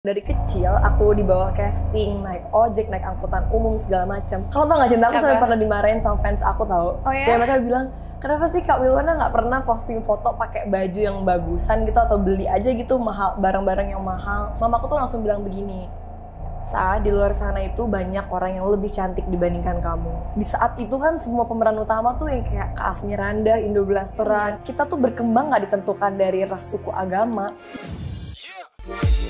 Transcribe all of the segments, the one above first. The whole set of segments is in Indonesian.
dari kecil aku dibawa casting naik ojek naik angkutan umum segala macam kamu tau gak cinta aku sampai pernah dimarahin sama fans aku tau oh, ya? kayak mereka bilang kenapa sih kak Wilwana nggak pernah posting foto pakai baju yang bagusan gitu atau beli aja gitu mahal barang-barang yang mahal Mama aku tuh langsung bilang begini saat di luar sana itu banyak orang yang lebih cantik dibandingkan kamu. Di saat itu kan semua pemeran utama tuh yang kayak Kak Asmiranda, Indo Blasteran. Kita tuh berkembang nggak ditentukan dari ras suku agama. Yeah.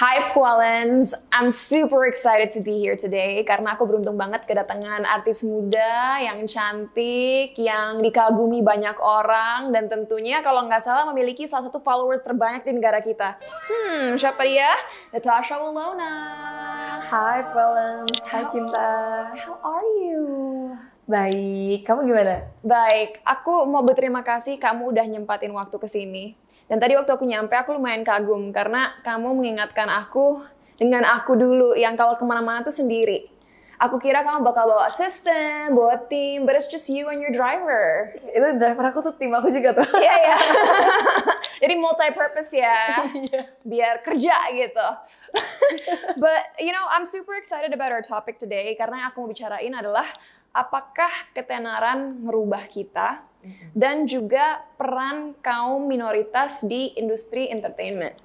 Hai Pualens, I'm super excited to be here today karena aku beruntung banget kedatangan artis muda yang cantik, yang dikagumi banyak orang dan tentunya kalau nggak salah memiliki salah satu followers terbanyak di negara kita. Hmm, siapa dia? Natasha Wilona. Hai Pualens, hai Cinta. How are you? Baik, kamu gimana? Baik, aku mau berterima kasih kamu udah nyempatin waktu ke sini. Dan tadi waktu aku nyampe, aku lumayan kagum karena kamu mengingatkan aku dengan aku dulu yang kalau kemana-mana tuh sendiri. Aku kira kamu bakal bawa asisten, bawa tim, but it's just you and your driver. Itu driver aku tuh tim aku juga tuh. Iya, iya. Jadi multi-purpose ya, iya. biar kerja gitu. but you know, I'm super excited about our topic today karena yang aku mau bicarain adalah apakah ketenaran merubah kita dan juga peran kaum minoritas di industri entertainment.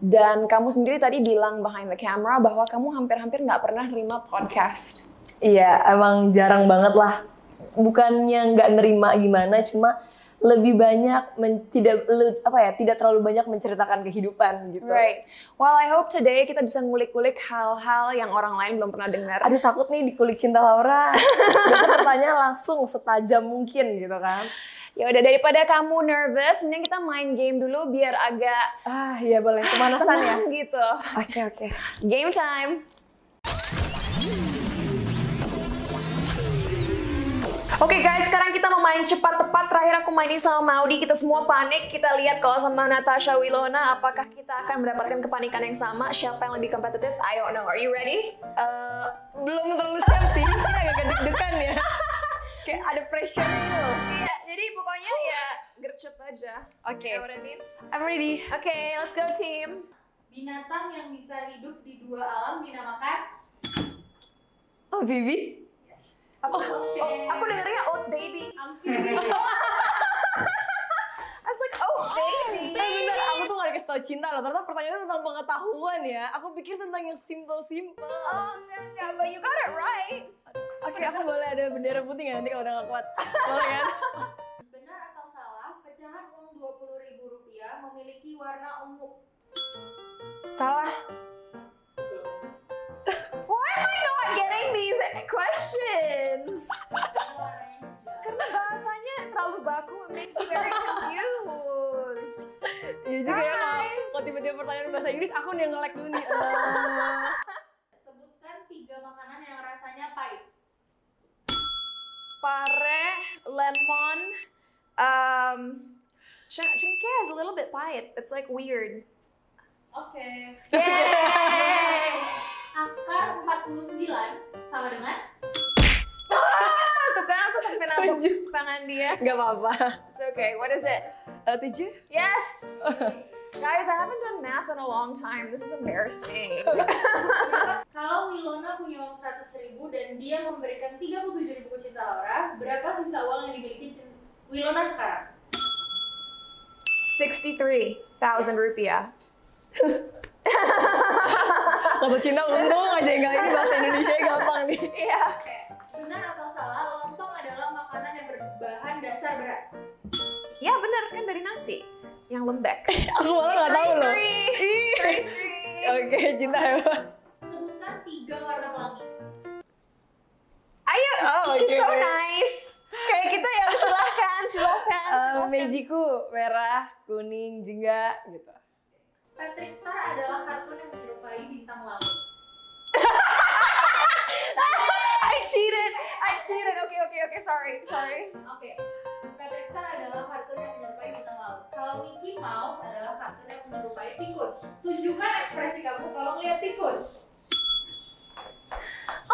Dan kamu sendiri tadi bilang behind the camera bahwa kamu hampir-hampir nggak pernah nerima podcast. Iya, emang jarang banget lah. Bukannya nggak nerima gimana, cuma lebih banyak men, tidak apa ya tidak terlalu banyak menceritakan kehidupan gitu. Right. Well, I hope today kita bisa ngulik-ngulik hal-hal yang orang lain belum pernah dengar. Aduh takut nih dikulik cinta Laura. Biasa bertanya langsung setajam mungkin gitu kan. Ya udah daripada kamu nervous, mending kita main game dulu biar agak ah ya boleh pemanasan ya gitu. Oke okay, oke. Okay. Game time. Oke okay guys, sekarang kita mau main cepat tepat. Terakhir aku mainin sama Maudi, kita semua panik. Kita lihat kalau sama Natasha Wilona, apakah kita akan mendapatkan kepanikan yang sama? Siapa yang lebih kompetitif? I don't know. Are you ready? Uh, belum terlalu siap sih. Kita agak deg-degan ya. Kayak ada pressure gitu. Iya, jadi pokoknya ya gercep aja. Oke. Okay. I'm ready. Oke, okay, let's go team. Binatang yang bisa hidup di dua alam dinamakan? Oh, Bibi. Aku, oh, okay. oh, aku dengernya oat baby. I was like, oh, baby. aku tuh gak dikasih tau cinta loh. Ternyata pertanyaannya tentang pengetahuan ya. Aku pikir tentang yang simple-simple. Oh, enggak, enggak. But you got it right. Oke, okay, aku boleh ada bendera putih gak nanti kalau udah gak kuat? Boleh kan? Benar atau salah, pecahan uang dua puluh ribu rupiah memiliki warna ungu? Salah. these questions. Karena bahasanya terlalu baku, it makes me very confused. Iya juga ya kalau tiba-tiba pertanyaan bahasa Inggris, aku yang nge-lag dulu nih. Sebutkan tiga makanan yang rasanya pahit. Pare, lemon, um, cengkeh is a little bit pahit. It's like weird. Okay. Yay! akar 49 sama dengan ah, Tuh kan aku sampai tangan dia. Gak apa-apa. It's okay. What is it? Uh, tujuh? Yes. Guys, I haven't done math in a long time. This is embarrassing. Kalau Wilona punya uang 100 ribu dan dia memberikan 37 ribu ke Cinta Laura, berapa sisa uang yang dimiliki Wilona sekarang? 63,000 rupiah. Kalau cinta untung aja enggak ini bahasa Indonesia gampang nih. Iya. Benar atau salah, lontong adalah makanan yang berbahan dasar beras. Ya benar kan dari nasi yang lembek. Aku malah nggak tahu loh. Oke, cinta ya. Sebutkan tiga warna pelangi. Ayo, oh, okay. she's so nice. Kayak kita ya, silahkan, silahkan. Eh, silahkan. Uh, mejiku merah, kuning, jingga gitu. Patrick Star adalah kartun yang menyerupai bintang laut. I cheated, I cheated. Oke okay, oke okay, oke, okay. sorry sorry. Oke, Patrick Star adalah kartun yang menyerupai bintang laut. Kalau Mickey Mouse adalah kartun yang menyerupai tikus. Tunjukkan ekspresi kamu kalau melihat tikus.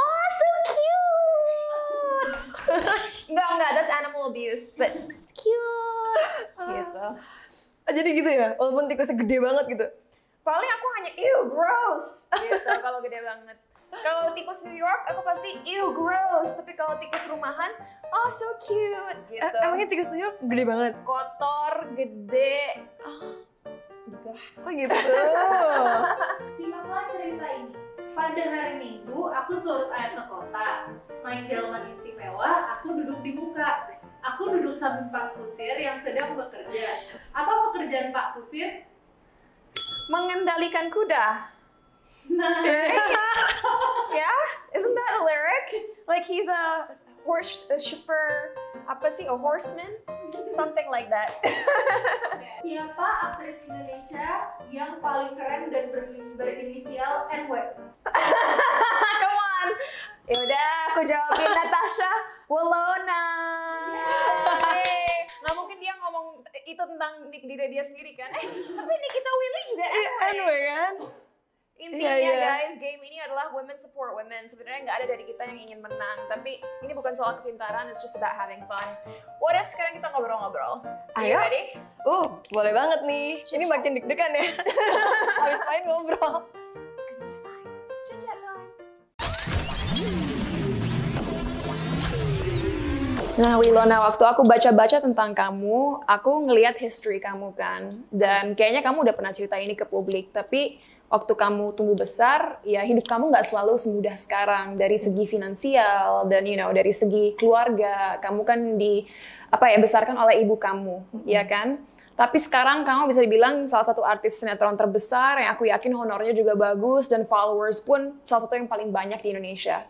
Oh, so cute. enggak enggak, that's animal abuse, but it's cute. Ah. Gitu. jadi gitu ya walaupun tikusnya gede banget gitu paling aku hanya ew gross gitu kalau gede banget kalau tikus New York aku pasti ew gross tapi kalau tikus rumahan oh so cute eh, gitu emangnya tikus New York gede banget kotor gede oh. gitu kok gitu simaklah cerita ini pada hari Minggu aku turut air ke kota naik delman istimewa aku duduk di muka Aku duduk samping Pak Kusir yang sedang bekerja. Apa pekerjaan Pak Kusir? Mengendalikan kuda. Nah, yeah, isn't that a lyric? Like he's a horse a chauffeur, apa sih, a horseman, something like that. Siapa aktris Indonesia yang paling keren dan berinisial NW? Come on. Ya udah, aku jawabin Natasha Wolona. Nggak mungkin dia ngomong itu tentang diri dia sendiri kan? Eh, tapi ini kita Willy juga iya, anyway. anyway kan? Intinya yeah, yeah. guys, game ini adalah women support women. Sebenarnya nggak ada dari kita yang ingin menang, tapi ini bukan soal kepintaran, it's just about having fun. What if sekarang kita ngobrol-ngobrol? Ayo. Ready? Uh, boleh banget nih. Ini makin deg-degan ya. Habis main ngobrol. Nah, Wilona, waktu aku baca-baca tentang kamu, aku ngelihat history kamu kan. Dan kayaknya kamu udah pernah cerita ini ke publik, tapi waktu kamu tumbuh besar, ya hidup kamu nggak selalu semudah sekarang dari segi finansial dan you know dari segi keluarga. Kamu kan di apa ya besarkan oleh ibu kamu, mm-hmm. ya kan? Tapi sekarang kamu bisa dibilang salah satu artis sinetron terbesar yang aku yakin honornya juga bagus dan followers pun salah satu yang paling banyak di Indonesia.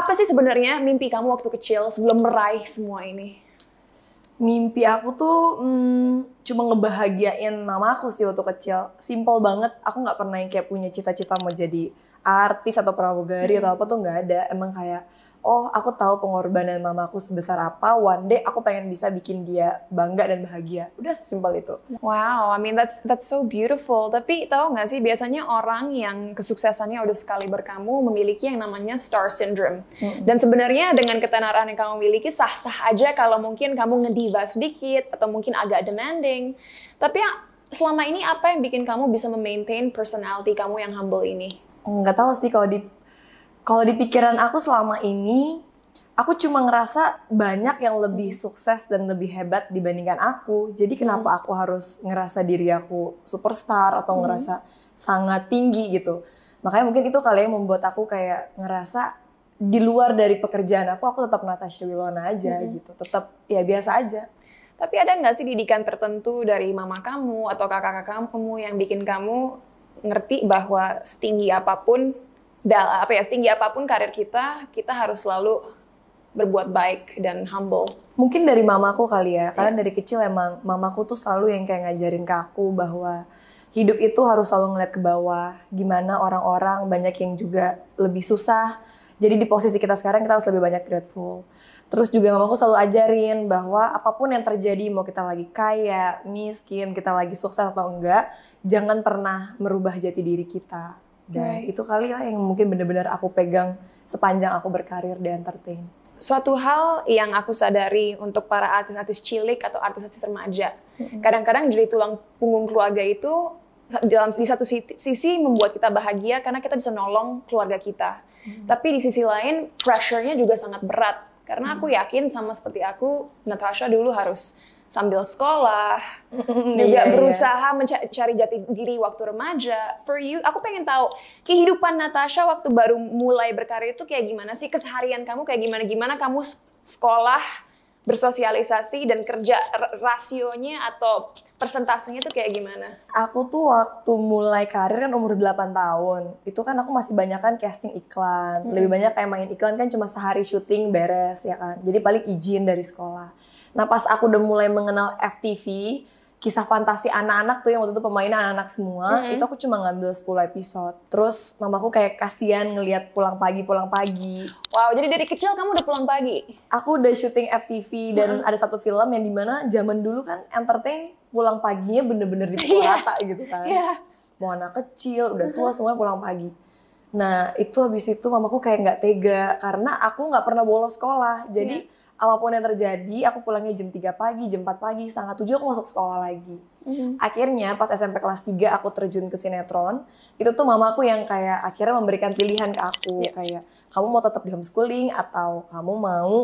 Apa sih sebenarnya mimpi kamu waktu kecil sebelum meraih semua ini? Mimpi aku tuh hmm, cuma ngebahagiain mama aku sih waktu kecil. Simple banget. Aku nggak pernah yang kayak punya cita-cita mau jadi artis atau pramugari hmm. atau apa tuh nggak ada. Emang kayak oh aku tahu pengorbanan mamaku sebesar apa, one day aku pengen bisa bikin dia bangga dan bahagia. Udah sesimpel itu. Wow, I mean that's that's so beautiful. Tapi tahu nggak sih biasanya orang yang kesuksesannya udah sekali berkamu memiliki yang namanya star syndrome. Mm -hmm. Dan sebenarnya dengan ketenaran yang kamu miliki sah-sah aja kalau mungkin kamu ngediva sedikit atau mungkin agak demanding. Tapi ya, selama ini apa yang bikin kamu bisa memaintain personality kamu yang humble ini? Nggak tahu sih kalau di kalau di pikiran aku selama ini aku cuma ngerasa banyak yang lebih hmm. sukses dan lebih hebat dibandingkan aku. Jadi hmm. kenapa hmm. aku harus ngerasa diri aku superstar atau hmm. ngerasa sangat tinggi gitu. Makanya mungkin itu kali yang membuat aku kayak ngerasa di luar dari pekerjaan aku, aku tetap Natasha Wilona aja hmm. gitu. Tetap ya biasa aja. Tapi ada nggak sih didikan tertentu dari mama kamu atau kakak-kakak kamu yang bikin kamu ngerti bahwa setinggi apapun apa ya setinggi apapun karir kita, kita harus selalu berbuat baik dan humble. Mungkin dari mamaku kali ya, yeah. karena dari kecil emang mamaku tuh selalu yang kayak ngajarin ke aku bahwa hidup itu harus selalu ngeliat ke bawah, gimana orang-orang banyak yang juga lebih susah. Jadi di posisi kita sekarang kita harus lebih banyak grateful. Terus juga mamaku selalu ajarin bahwa apapun yang terjadi, mau kita lagi kaya, miskin, kita lagi sukses atau enggak, jangan pernah merubah jati diri kita dan right. itu kali lah yang mungkin benar-benar aku pegang sepanjang aku berkarir di entertain suatu hal yang aku sadari untuk para artis-artis cilik atau artis-artis remaja mm-hmm. kadang-kadang jadi tulang punggung keluarga itu dalam di satu sisi membuat kita bahagia karena kita bisa nolong keluarga kita mm-hmm. tapi di sisi lain pressure-nya juga sangat berat karena aku yakin sama seperti aku Natasha dulu harus sambil sekolah, juga yeah, iya. berusaha yeah. mencari jati diri waktu remaja. For you, aku pengen tahu kehidupan Natasha waktu baru mulai berkarir itu kayak gimana sih? Keseharian kamu kayak gimana? Gimana kamu sekolah? bersosialisasi dan kerja rasionya atau persentasenya tuh kayak gimana? Aku tuh waktu mulai karir kan umur 8 tahun. Itu kan aku masih banyak kan casting iklan. Hmm. Lebih banyak kayak main iklan kan cuma sehari syuting beres ya kan. Jadi paling izin dari sekolah. Nah pas aku udah mulai mengenal FTV, kisah fantasi anak-anak tuh yang waktu itu pemain anak-anak semua mm -hmm. itu aku cuma ngambil 10 episode terus mamaku kayak kasihan ngelihat pulang pagi pulang pagi wow jadi dari kecil kamu udah pulang pagi aku udah syuting FTV mm -hmm. dan mm-hmm. ada satu film yang dimana zaman dulu kan entertain pulang paginya bener-bener rata iya. yeah. rata gitu kan yeah. mau anak kecil udah tua mm -hmm. semuanya pulang pagi nah itu habis itu mamaku kayak nggak tega karena aku nggak pernah bolos sekolah jadi yeah apapun yang terjadi, aku pulangnya jam 3 pagi, jam 4 pagi, setengah 7 aku masuk sekolah lagi. Mm. Akhirnya pas SMP kelas 3 aku terjun ke sinetron, itu tuh mama aku yang kayak akhirnya memberikan pilihan ke aku. Yeah. Kayak, kamu mau tetap di homeschooling atau kamu mau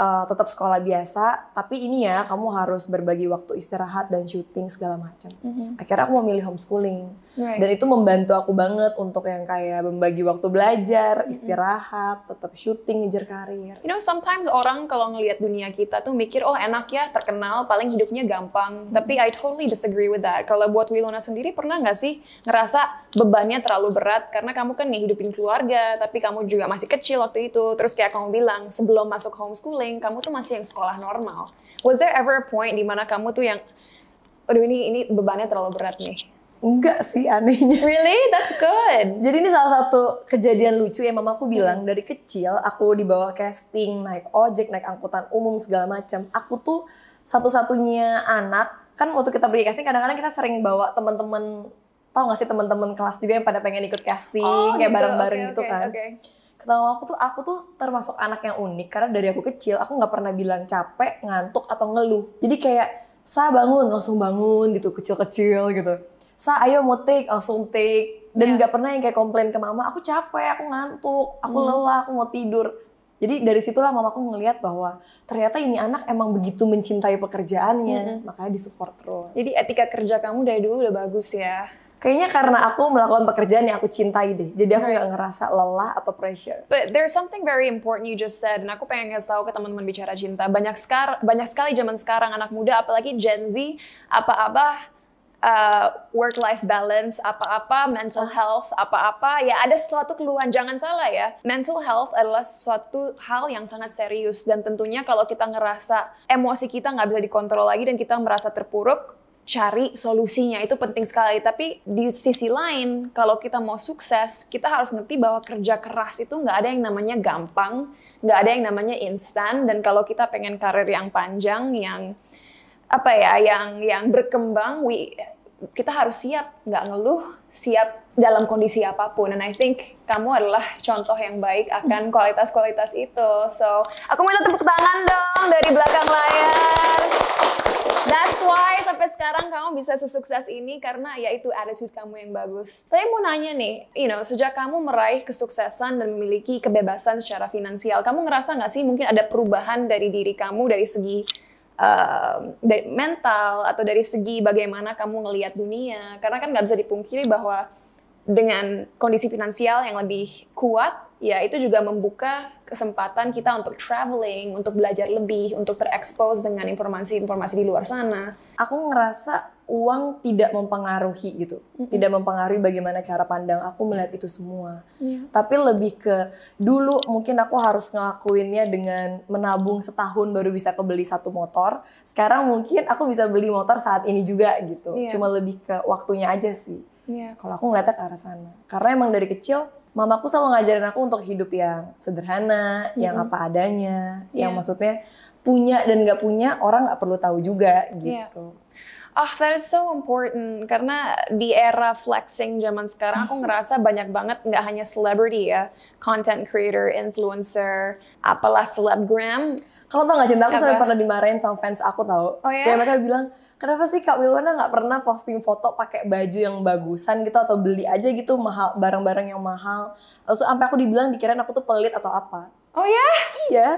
uh, tetap sekolah biasa, tapi ini ya kamu harus berbagi waktu istirahat dan syuting segala macam. Mm-hmm. Akhirnya aku memilih homeschooling right. dan itu membantu aku banget untuk yang kayak membagi waktu belajar, mm-hmm. istirahat, mm-hmm. tetap syuting, ngejar karir. You know, sometimes orang kalau ngelihat dunia kita tuh mikir oh enak ya terkenal, paling hidupnya gampang. Mm-hmm. Tapi I totally disagree with that. Kalau buat Wilona sendiri pernah nggak sih ngerasa bebannya terlalu berat karena kamu kan ngehidupin keluarga, tapi kamu juga masih kecil waktu itu. Terus kayak kamu bilang, sebelum masuk homeschooling, kamu tuh masih yang sekolah normal. Was there ever a point di mana kamu tuh yang, aduh ini ini bebannya terlalu berat nih? Enggak sih anehnya. Really? That's good. Jadi ini salah satu kejadian lucu yang mamaku bilang hmm. dari kecil aku dibawa casting naik ojek, naik angkutan umum segala macam. Aku tuh satu-satunya anak kan waktu kita pergi casting kadang-kadang kita sering bawa teman-teman tau gak sih temen-temen kelas juga yang pada pengen ikut casting oh, kayak gitu. bareng-bareng gitu, okay, gitu okay, kan okay. Ketawa aku tuh aku tuh termasuk anak yang unik karena dari aku kecil aku nggak pernah bilang capek ngantuk atau ngeluh jadi kayak sa bangun langsung bangun gitu kecil-kecil gitu sa ayo mau take langsung take dan nggak iya. yeah. pernah yang kayak komplain ke mama aku capek aku ngantuk aku hmm. lelah aku mau tidur jadi dari situlah mama aku ngelihat bahwa ternyata ini anak emang begitu mencintai pekerjaannya, -hmm. makanya disupport terus. Jadi etika kerja kamu dari dulu udah bagus ya. Kayaknya karena aku melakukan pekerjaan yang aku cintai deh. Jadi aku nggak ngerasa lelah atau pressure. But there's something very important you just said. Dan aku pengen ngasih tahu ke teman-teman bicara cinta. Banyak sekar banyak sekali zaman sekarang anak muda, apalagi Gen Z, apa-apa uh, work life balance, apa-apa mental ah. health, apa-apa ya ada sesuatu keluhan jangan salah ya. Mental health adalah suatu hal yang sangat serius dan tentunya kalau kita ngerasa emosi kita nggak bisa dikontrol lagi dan kita merasa terpuruk, cari solusinya itu penting sekali tapi di sisi lain kalau kita mau sukses kita harus ngerti bahwa kerja keras itu nggak ada yang namanya gampang nggak ada yang namanya instan dan kalau kita pengen karir yang panjang yang apa ya yang yang berkembang we kita harus siap nggak ngeluh, siap dalam kondisi apapun. And I think kamu adalah contoh yang baik akan kualitas-kualitas itu. So, aku minta tepuk tangan dong dari belakang layar. That's why sampai sekarang kamu bisa sesukses ini karena yaitu attitude kamu yang bagus. Tapi mau nanya nih, you know, sejak kamu meraih kesuksesan dan memiliki kebebasan secara finansial, kamu ngerasa nggak sih mungkin ada perubahan dari diri kamu dari segi dari mental atau dari segi bagaimana kamu ngelihat dunia karena kan nggak bisa dipungkiri bahwa dengan kondisi finansial yang lebih kuat ya itu juga membuka kesempatan kita untuk traveling untuk belajar lebih untuk terekspos dengan informasi-informasi di luar sana aku ngerasa uang tidak mempengaruhi gitu, mm-hmm. tidak mempengaruhi bagaimana cara pandang aku melihat itu semua. Yeah. Tapi lebih ke dulu mungkin aku harus ngelakuinnya dengan menabung setahun baru bisa kebeli satu motor. Sekarang mungkin aku bisa beli motor saat ini juga gitu. Yeah. Cuma lebih ke waktunya aja sih. Yeah. Kalau aku ngeliatnya ke arah sana, karena emang dari kecil mamaku selalu ngajarin aku untuk hidup yang sederhana, mm-hmm. yang apa adanya, yeah. yang iya. maksudnya punya dan nggak punya orang nggak perlu tahu juga iya. gitu. Yeah Ah, that is so important karena di era flexing zaman sekarang aku ngerasa banyak banget nggak hanya celebrity ya, content creator, influencer, apalah selebgram. Kalau tau nggak cinta aku sampai pernah dimarahin sama fans aku tau. Oh, ya? Kayak mereka bilang, kenapa sih Kak Wilwana nggak pernah posting foto pakai baju yang bagusan gitu atau beli aja gitu mahal barang-barang yang mahal. Terus sampai aku dibilang dikirain aku tuh pelit atau apa. Oh ya? Iya.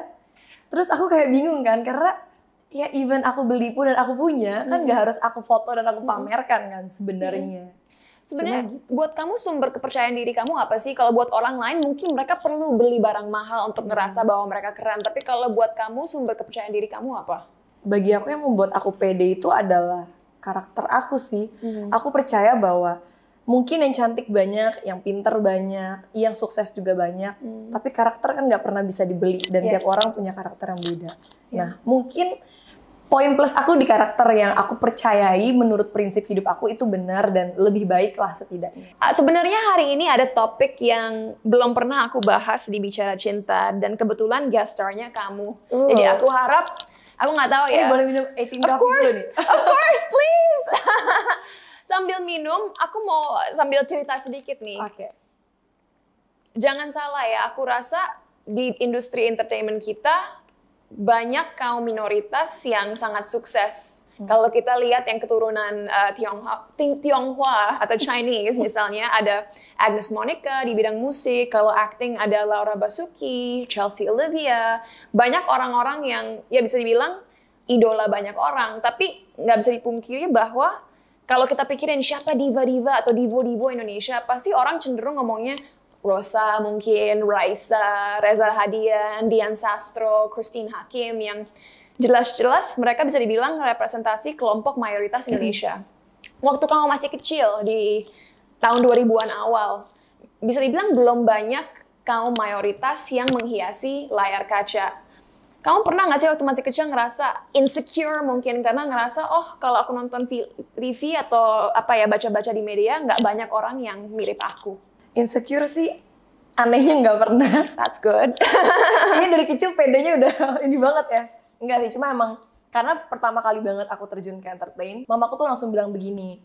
Terus aku kayak bingung kan karena ya even aku beli pun dan aku punya hmm. kan nggak hmm. harus aku foto dan aku hmm. pamerkan kan sebenarnya. Hmm. Sebenarnya gitu. buat kamu sumber kepercayaan diri kamu apa sih? Kalau buat orang lain mungkin mereka perlu beli barang mahal untuk hmm. ngerasa bahwa mereka keren. Tapi kalau buat kamu sumber kepercayaan diri kamu apa? Bagi aku yang membuat aku pede itu adalah karakter aku sih. Hmm. Aku percaya bahwa mungkin yang cantik banyak, yang pinter banyak, yang sukses juga banyak. Hmm. Tapi karakter kan nggak pernah bisa dibeli dan yes. tiap orang punya karakter yang beda. Yeah. Nah mungkin poin plus aku di karakter yang aku percayai menurut prinsip hidup aku itu benar dan lebih baik lah setidaknya. Ah, sebenarnya hari ini ada topik yang belum pernah aku bahas di Bicara Cinta dan kebetulan guest starnya kamu. Uh. Jadi aku harap, aku nggak tahu eh, ya. Ini boleh minum 18 of course, nih. of course, please. sambil minum, aku mau sambil cerita sedikit nih. Oke. Okay. Jangan salah ya, aku rasa di industri entertainment kita banyak kaum minoritas yang sangat sukses. Hmm. Kalau kita lihat yang keturunan uh, Tionghoa, Tionghoa atau Chinese misalnya ada Agnes Monica di bidang musik, kalau acting ada Laura Basuki, Chelsea Olivia, banyak orang-orang yang ya bisa dibilang idola banyak orang, tapi nggak bisa dipungkiri bahwa kalau kita pikirin siapa diva-diva atau divo-divo Indonesia, pasti orang cenderung ngomongnya, Rosa mungkin, Raisa, Reza Hadian, Dian Sastro, Christine Hakim yang jelas-jelas mereka bisa dibilang representasi kelompok mayoritas Indonesia. Hmm. Waktu kamu masih kecil di tahun 2000-an awal, bisa dibilang belum banyak kaum mayoritas yang menghiasi layar kaca. Kamu pernah nggak sih waktu masih kecil ngerasa insecure mungkin karena ngerasa oh kalau aku nonton TV atau apa ya baca-baca di media nggak banyak orang yang mirip aku? insecure sih anehnya nggak pernah. That's good. Ini dari kecil pedenya udah ini banget ya. Enggak sih, cuma emang karena pertama kali banget aku terjun ke entertain, mamaku tuh langsung bilang begini,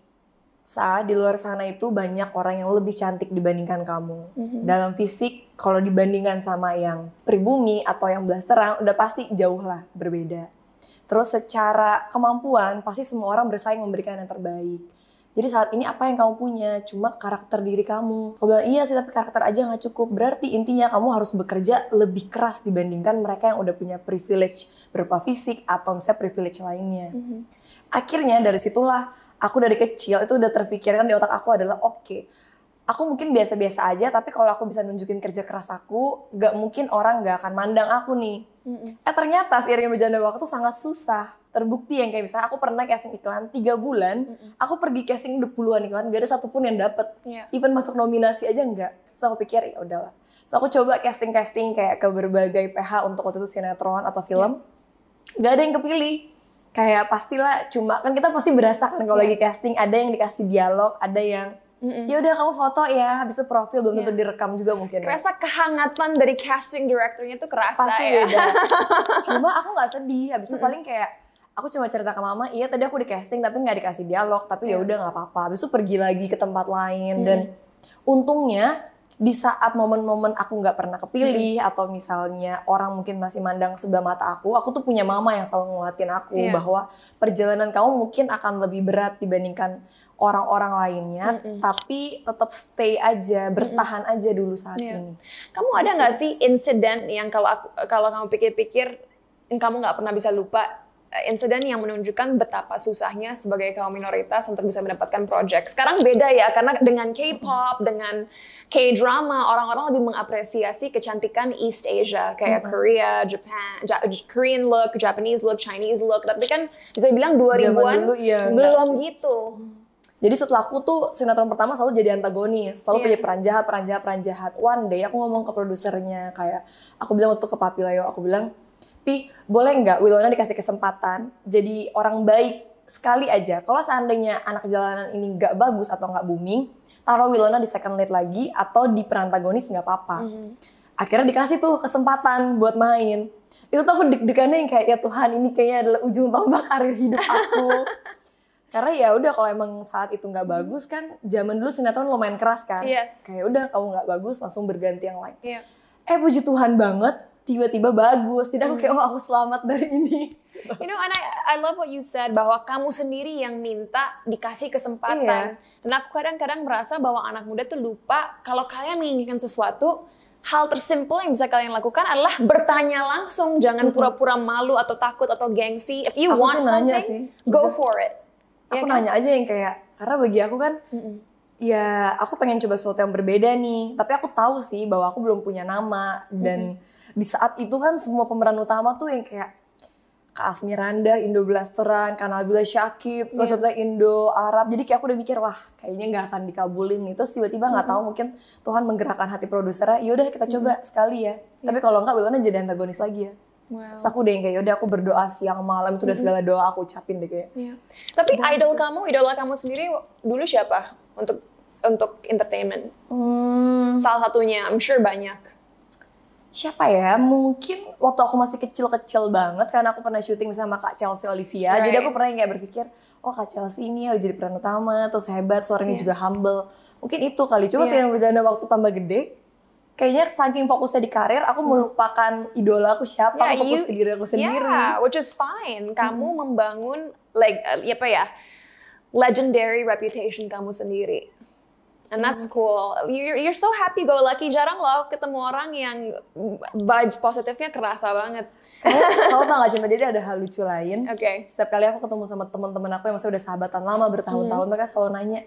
Sa, di luar sana itu banyak orang yang lebih cantik dibandingkan kamu. Mm-hmm. Dalam fisik, kalau dibandingkan sama yang pribumi atau yang belas terang, udah pasti jauh lah berbeda. Terus secara kemampuan, pasti semua orang bersaing memberikan yang terbaik. Jadi saat ini apa yang kamu punya? Cuma karakter diri kamu. Kamu bilang, iya sih tapi karakter aja nggak cukup. Berarti intinya kamu harus bekerja lebih keras dibandingkan mereka yang udah punya privilege berupa fisik atau misalnya privilege lainnya. Mm -hmm. Akhirnya dari situlah aku dari kecil itu udah terpikirkan di otak aku adalah oke. Okay, aku mungkin biasa-biasa aja tapi kalau aku bisa nunjukin kerja keras aku gak mungkin orang gak akan mandang aku nih mm-hmm. eh ternyata seiring berjalannya waktu sangat susah terbukti yang kayak misalnya aku pernah casting iklan tiga bulan mm-hmm. aku pergi casting udah puluhan iklan gak ada satupun yang dapet yeah. even masuk nominasi aja enggak so aku pikir ya udahlah so aku coba casting casting kayak ke berbagai PH untuk waktu itu sinetron atau film yeah. gak ada yang kepilih kayak pastilah cuma kan kita pasti berasa kan kalau yeah. lagi casting ada yang dikasih dialog ada yang Mm-mm. ya udah kamu foto ya habis itu profil belum tentu yeah. direkam juga mungkin ya. kerasa ya. kehangatan dari casting directornya tuh kerasa pasti ya. beda cuma aku nggak sedih habis itu Mm-mm. paling kayak aku cuma cerita ke mama iya tadi aku di casting tapi nggak dikasih dialog tapi yeah. ya iya. udah nggak apa-apa habis itu pergi lagi ke tempat lain mm. dan untungnya di saat momen-momen aku nggak pernah kepilih hmm. atau misalnya orang mungkin masih mandang sebelah mata aku, aku tuh punya mama yang selalu nguatin aku yeah. bahwa perjalanan kamu mungkin akan lebih berat dibandingkan orang-orang lainnya, mm -hmm. tapi tetap stay aja, bertahan mm -hmm. aja dulu saat yeah. ini. Kamu ada gitu. nggak sih insiden yang kalau aku, kalau kamu pikir-pikir hmm, kamu nggak pernah bisa lupa eh, insiden yang menunjukkan betapa susahnya sebagai kaum minoritas untuk bisa mendapatkan project. Sekarang beda ya, karena dengan K-pop, dengan K-drama, orang-orang lebih mengapresiasi kecantikan East Asia, kayak mm -hmm. Korea, Japan, ja Korean look, Japanese look, Chinese look. Tapi kan bisa dibilang 2000-an ya, belum gitu. Jadi setelah aku tuh sinetron pertama selalu jadi antagonis, selalu yeah. punya peran jahat, peran jahat, peran jahat. One day aku ngomong ke produsernya kayak aku bilang waktu ke Papi Leo, aku bilang, "Pi, boleh nggak Wilona dikasih kesempatan jadi orang baik sekali aja. Kalau seandainya anak jalanan ini nggak bagus atau nggak booming, taruh Wilona di second lead lagi atau di peran antagonis nggak apa-apa." Mm. Akhirnya dikasih tuh kesempatan buat main. Itu tuh aku deg-degannya yang kayak ya Tuhan ini kayaknya adalah ujung tombak karir hidup aku. karena ya udah kalau emang saat itu nggak bagus kan zaman dulu sinetron lumayan keras kan yes. kayak ya udah kamu nggak bagus langsung berganti yang lain yeah. eh puji Tuhan banget tiba-tiba bagus tidak mm. kayak oh aku selamat dari ini you know and I, I love what you said bahwa kamu sendiri yang minta dikasih kesempatan yeah. dan aku kadang-kadang merasa bahwa anak muda tuh lupa kalau kalian menginginkan sesuatu hal tersimpel yang bisa kalian lakukan adalah bertanya langsung jangan mm-hmm. pura-pura malu atau takut atau gengsi if you aku want something sih. go for it Iya aku kan? nanya aja yang kayak karena bagi aku kan mm -mm. ya aku pengen coba sesuatu yang berbeda nih tapi aku tahu sih bahwa aku belum punya nama dan mm -hmm. di saat itu kan semua pemeran utama tuh yang kayak Kak Asmiranda, Indo Blasteran, Kanabila Syakib, yeah. maksudnya Indo Arab. Jadi kayak aku udah mikir, wah kayaknya nggak akan dikabulin nih. Terus tiba-tiba nggak -tiba mm -hmm. tahu mungkin Tuhan menggerakkan hati produsernya, yaudah kita coba mm -hmm. sekali ya. Yeah. Tapi iya. kalau nggak, bilangnya jadi antagonis lagi ya. Wow. Terus aku udah yang kayak yaudah aku berdoa siang malam itu udah segala doa aku ucapin deh kayak. Yeah. Tapi Sudah. idol gitu. kamu, idola kamu sendiri dulu siapa untuk untuk entertainment? Hmm. Salah satunya, I'm sure banyak. Siapa ya? Mungkin waktu aku masih kecil-kecil banget karena aku pernah syuting sama Kak Chelsea Olivia. Right. Jadi aku pernah kayak berpikir, oh Kak Chelsea ini harus jadi peran utama, terus hebat, suaranya yeah. juga humble. Mungkin itu kali. Cuma yeah. sering berjalan waktu tambah gede, kayaknya saking fokusnya di karir aku hmm. melupakan idola aku siapa yeah, aku fokus you, ke diri aku sendiri yeah, which is fine kamu hmm. membangun like uh, apa ya legendary reputation kamu sendiri and hmm. that's cool you're, you're so happy go lucky jarang loh ketemu orang yang vibes positifnya kerasa banget kalau tau gak cinta jadi ada hal lucu lain oke okay. setiap kali aku ketemu sama teman-teman aku yang masih udah sahabatan lama bertahun-tahun hmm. mereka selalu nanya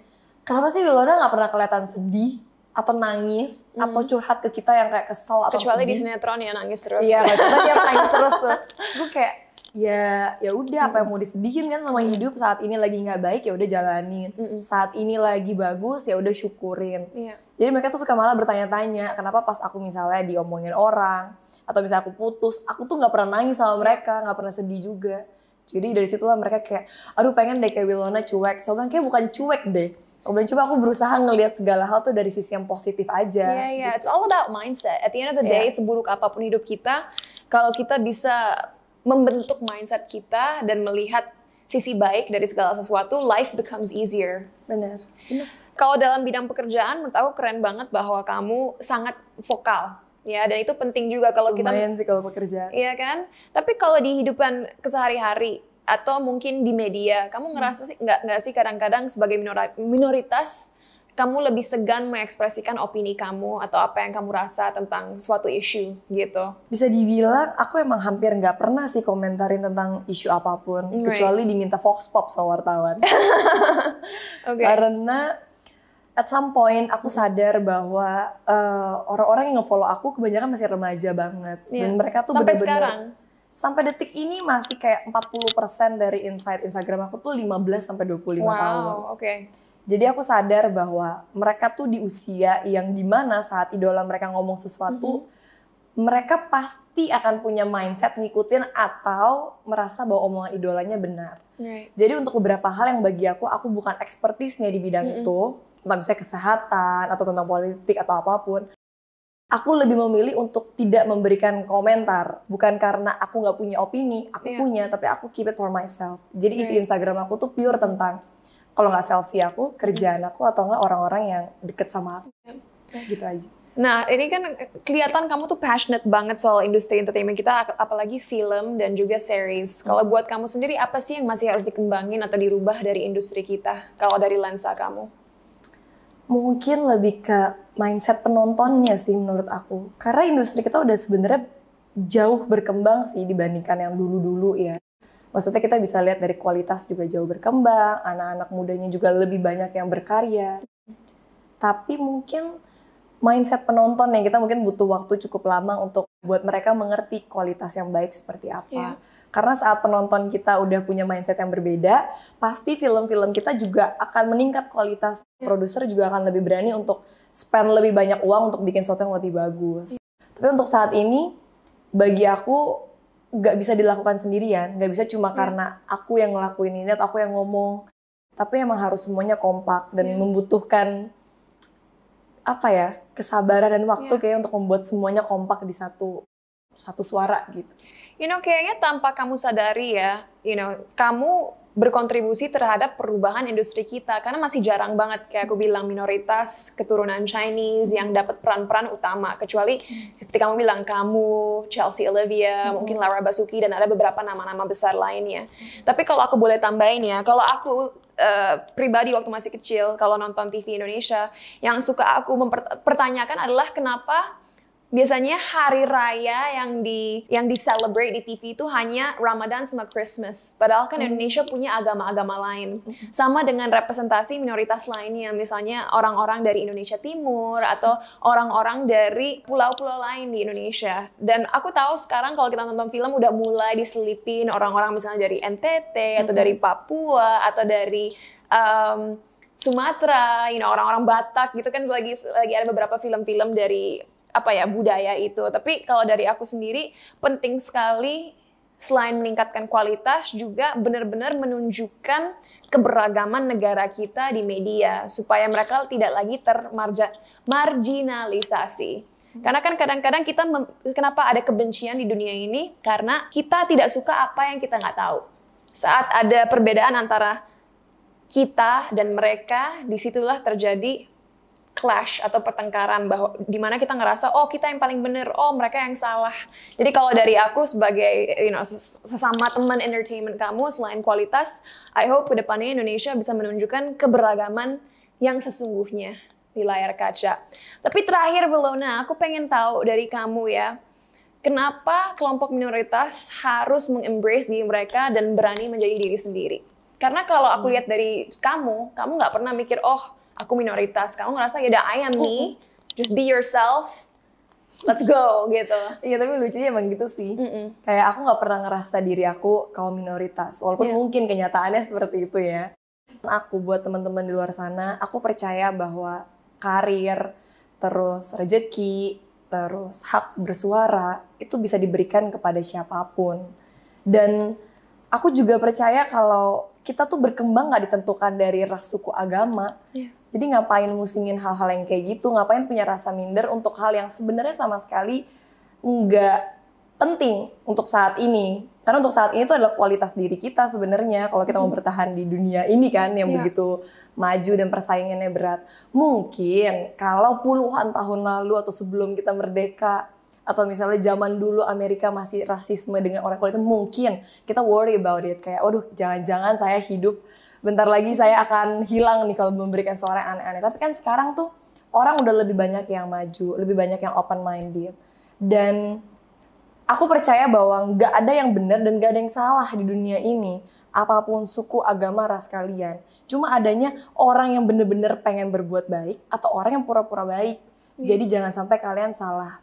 kenapa sih Wilona gak pernah kelihatan sedih atau nangis hmm. atau curhat ke kita yang kayak kesel atau kecuali sedih. di sinetron ya nangis terus iya maksudnya dia nangis terus tuh terus gue kayak ya ya udah hmm. apa yang hmm. mau disedihin kan sama hmm. hidup saat ini lagi nggak baik ya udah jalanin hmm. saat ini lagi bagus ya udah syukurin yeah. jadi mereka tuh suka malah bertanya-tanya kenapa pas aku misalnya diomongin orang atau misalnya aku putus aku tuh nggak pernah nangis sama iya. mereka nggak pernah sedih juga jadi dari situlah mereka kayak aduh pengen deh kayak Wilona cuek soalnya kan kayak bukan cuek deh Aku oh, bilang coba aku berusaha ngelihat segala hal tuh dari sisi yang positif aja. Iya yeah, iya, yeah. Gitu. it's all about mindset. At the end of the iya. day, yeah. seburuk apapun hidup kita, kalau kita bisa membentuk mindset kita dan melihat sisi baik dari segala sesuatu, life becomes easier. Benar. Kalau dalam bidang pekerjaan, menurut aku keren banget bahwa kamu sangat vokal ya dan itu penting juga kalau kita lumayan sih kalau pekerjaan iya kan tapi kalau di kehidupan kesehari-hari atau mungkin di media kamu hmm. ngerasa sih nggak nggak sih kadang-kadang sebagai minoritas kamu lebih segan mengekspresikan opini kamu atau apa yang kamu rasa tentang suatu isu gitu. Bisa dibilang aku emang hampir nggak pernah sih komentarin tentang isu apapun right. kecuali diminta Fox Pop sama wartawan. okay. Karena at some point aku hmm. sadar bahwa eh, orang-orang uh, orang -orang yang ngefollow aku kebanyakan masih remaja banget yeah. dan iya. mereka tuh bener-bener sampai detik ini masih kayak 40% dari insight Instagram aku tuh 15 sampai 25 wow, tahun. oke. Okay. Jadi aku sadar bahwa mereka tuh di usia yang dimana saat idola mereka ngomong sesuatu, mm -hmm. mereka pasti akan punya mindset ngikutin atau merasa bahwa omongan idolanya benar. Right. Jadi untuk beberapa hal yang bagi aku, aku bukan ekspertisnya di bidang mm -hmm. itu, tentang misalnya kesehatan atau tentang politik atau apapun, aku lebih memilih untuk tidak memberikan komentar bukan karena aku nggak punya opini aku yeah. punya tapi aku keep it for myself jadi right. isi Instagram aku tuh pure tentang kalau nggak selfie aku kerjaan aku atau nggak orang-orang yang deket sama aku yeah. gitu aja Nah, ini kan kelihatan kamu tuh passionate banget soal industri entertainment kita, apalagi film dan juga series. Kalau hmm. buat kamu sendiri, apa sih yang masih harus dikembangin atau dirubah dari industri kita, kalau dari lensa kamu? Mungkin lebih ke mindset penontonnya sih menurut aku. Karena industri kita udah sebenarnya jauh berkembang sih dibandingkan yang dulu-dulu ya. Maksudnya kita bisa lihat dari kualitas juga jauh berkembang, anak-anak mudanya juga lebih banyak yang berkarya. Tapi mungkin mindset penonton yang kita mungkin butuh waktu cukup lama untuk buat mereka mengerti kualitas yang baik seperti apa. Yeah. Karena saat penonton kita udah punya mindset yang berbeda, pasti film-film kita juga akan meningkat kualitas. Yeah. Produser juga akan lebih berani untuk spend lebih banyak uang untuk bikin sesuatu yang lebih bagus. Tapi untuk saat ini bagi aku gak bisa dilakukan sendirian, gak bisa cuma yeah. karena aku yang ngelakuin ini atau aku yang ngomong. Tapi emang harus semuanya kompak dan yeah. membutuhkan apa ya kesabaran dan waktu yeah. kayak untuk membuat semuanya kompak di satu satu suara gitu. You know kayaknya tanpa kamu sadari ya, you know kamu berkontribusi terhadap perubahan industri kita karena masih jarang banget kayak aku bilang minoritas keturunan Chinese yang dapat peran-peran utama kecuali ketika kamu bilang kamu Chelsea Olivia hmm. mungkin Lara Basuki dan ada beberapa nama-nama besar lainnya hmm. tapi kalau aku boleh tambahin ya kalau aku Uh, pribadi waktu masih kecil kalau nonton TV Indonesia yang suka aku mempertanyakan adalah kenapa biasanya hari raya yang di yang di celebrate di TV itu hanya Ramadan sama Christmas. Padahal kan hmm. Indonesia punya agama-agama lain. Hmm. Sama dengan representasi minoritas lainnya, misalnya orang-orang dari Indonesia Timur atau orang-orang dari pulau-pulau lain di Indonesia. Dan aku tahu sekarang kalau kita nonton film udah mulai diselipin orang-orang misalnya dari NTT atau hmm. dari Papua atau dari um, Sumatera, you know, orang-orang Batak gitu kan lagi lagi ada beberapa film-film dari apa ya budaya itu. Tapi kalau dari aku sendiri penting sekali selain meningkatkan kualitas juga benar-benar menunjukkan keberagaman negara kita di media supaya mereka tidak lagi termarginalisasi. Karena kan kadang-kadang kita kenapa ada kebencian di dunia ini karena kita tidak suka apa yang kita nggak tahu. Saat ada perbedaan antara kita dan mereka, disitulah terjadi clash atau pertengkaran bahwa dimana kita ngerasa oh kita yang paling bener oh mereka yang salah jadi kalau dari aku sebagai you know sesama teman entertainment kamu selain kualitas I hope kedepannya Indonesia bisa menunjukkan keberagaman yang sesungguhnya di layar kaca tapi terakhir Belona aku pengen tahu dari kamu ya kenapa kelompok minoritas harus mengembrace diri mereka dan berani menjadi diri sendiri karena kalau aku hmm. lihat dari kamu kamu nggak pernah mikir oh aku minoritas kamu ngerasa ya udah I am me just be yourself let's go gitu iya tapi lucunya emang gitu sih mm -mm. kayak aku nggak pernah ngerasa diri aku kalau minoritas walaupun yeah. mungkin kenyataannya seperti itu ya aku buat teman-teman di luar sana aku percaya bahwa karir terus rejeki terus hak bersuara itu bisa diberikan kepada siapapun dan aku juga percaya kalau kita tuh berkembang nggak ditentukan dari ras suku agama yeah. Jadi ngapain musingin hal-hal yang kayak gitu, ngapain punya rasa minder untuk hal yang sebenarnya sama sekali nggak penting untuk saat ini. Karena untuk saat ini itu adalah kualitas diri kita sebenarnya kalau kita mau bertahan di dunia ini kan yang yeah. begitu maju dan persaingannya berat. Mungkin kalau puluhan tahun lalu atau sebelum kita merdeka atau misalnya zaman dulu Amerika masih rasisme dengan orang kulit mungkin kita worry about it kayak waduh jangan-jangan saya hidup bentar lagi saya akan hilang nih kalau memberikan suara yang aneh-aneh. Tapi kan sekarang tuh orang udah lebih banyak yang maju, lebih banyak yang open minded. Dan aku percaya bahwa nggak ada yang benar dan nggak ada yang salah di dunia ini. Apapun suku, agama, ras kalian. Cuma adanya orang yang bener-bener pengen berbuat baik atau orang yang pura-pura baik. Iya. Jadi jangan sampai kalian salah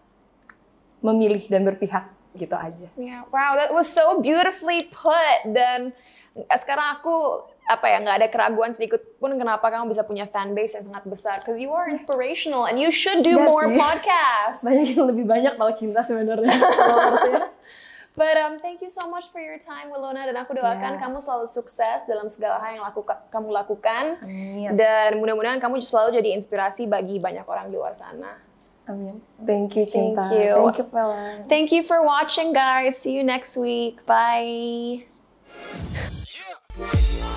memilih dan berpihak gitu aja. Yeah. Wow, that was so beautifully put. Dan eh, sekarang aku apa ya nggak ada keraguan sedikit pun kenapa kamu bisa punya fanbase yang sangat besar because you are inspirational and you should do more sih. podcast banyak yang lebih banyak tahu cinta sebenarnya But um, thank you so much for your time, Wilona. Dan aku doakan yeah. kamu selalu sukses dalam segala hal yang laku, kamu lakukan. Amin. Dan mudah-mudahan kamu selalu jadi inspirasi bagi banyak orang di luar sana. Amin. Thank you, Cinta. Thank you. Thank you, Thank you for watching, guys. See you next week. Bye. Yeah.